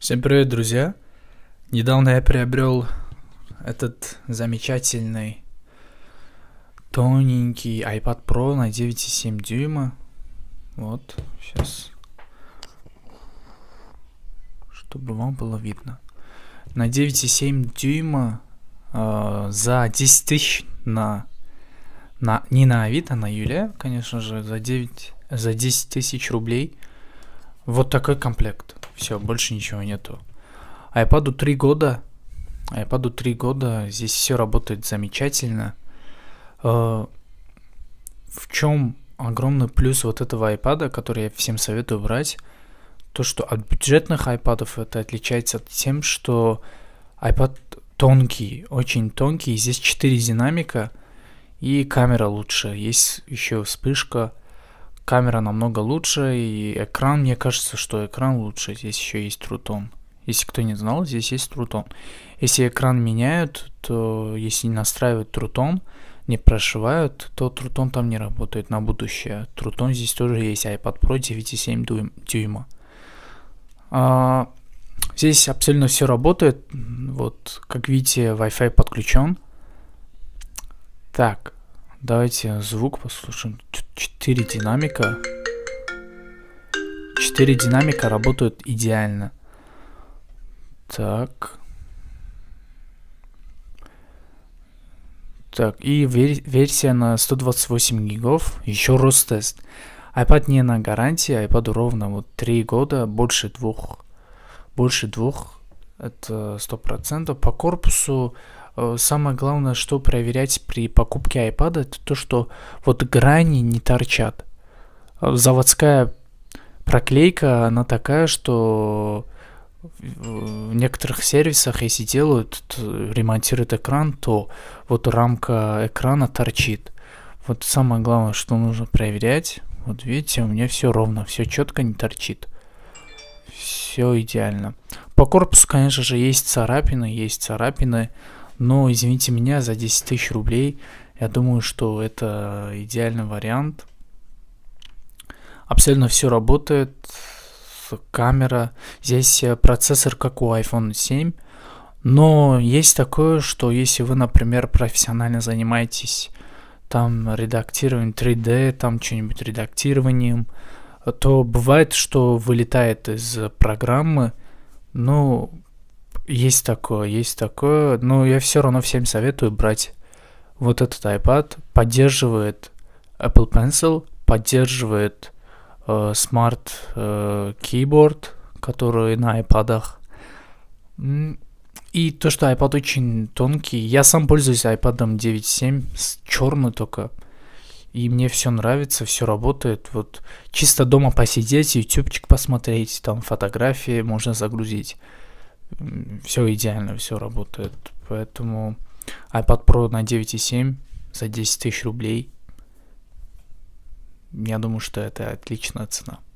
Всем привет, друзья! Недавно я приобрел этот замечательный тоненький iPad Pro на 9,7 дюйма. Вот, сейчас. Чтобы вам было видно. На 9,7 дюйма э, за 10 тысяч на, на... Не на Авито, а на Юле, конечно же, за, 9, за 10 тысяч рублей. Вот такой комплект. Все, больше ничего нету. iPad а 3 года. iPad а 3 года. Здесь все работает замечательно. Э, в чем огромный плюс вот этого iPad, который я всем советую брать, то, что от бюджетных iPad это отличается тем, что iPad тонкий, очень тонкий. Здесь 4 динамика и камера лучше. Есть еще вспышка камера намного лучше, и экран, мне кажется, что экран лучше. Здесь еще есть трутон. Если кто не знал, здесь есть трутон. Если экран меняют, то если не настраивают трутон, не прошивают, то трутон там не работает на будущее. Трутон здесь тоже есть, iPad Pro 9,7 дюйма. А, здесь абсолютно все работает. Вот, как видите, Wi-Fi подключен. Так, давайте звук послушаем. 4 динамика. 4 динамика работают идеально. Так. Так, и вер версия на 128 гигов, еще рост-тест. iPad не на гарантии, а iPad ровно вот 3 года, больше двух. Больше двух, это 100%. По корпусу Э, самое главное, что проверять при покупке iPad, это то, что вот грани не торчат. Э, заводская проклейка, она такая, что э, в некоторых сервисах, если делают, ремонтируют экран, то вот рамка экрана торчит. Вот самое главное, что нужно проверять. Вот видите, у меня все ровно, все четко не торчит. Все идеально. По корпусу, конечно же, есть царапины, есть царапины. Но, извините меня, за 10 тысяч рублей, я думаю, что это идеальный вариант. Абсолютно все работает, камера. Здесь э, процессор, как у iPhone 7. Но есть такое, что если вы, например, профессионально занимаетесь там редактированием 3D, там что-нибудь редактированием, то бывает, что вылетает из программы, ну, есть такое, есть такое. Но я все равно всем советую брать вот этот iPad. Поддерживает Apple Pencil, поддерживает э, Smart э, Keyboard, который на iPad. И то, что iPad очень тонкий. Я сам пользуюсь iPad 9.7, черный только. И мне все нравится, все работает. Вот чисто дома посидеть, ютубчик посмотреть, там фотографии можно загрузить все идеально, все работает. Поэтому iPad Pro на 9,7 за 10 тысяч рублей. Я думаю, что это отличная цена.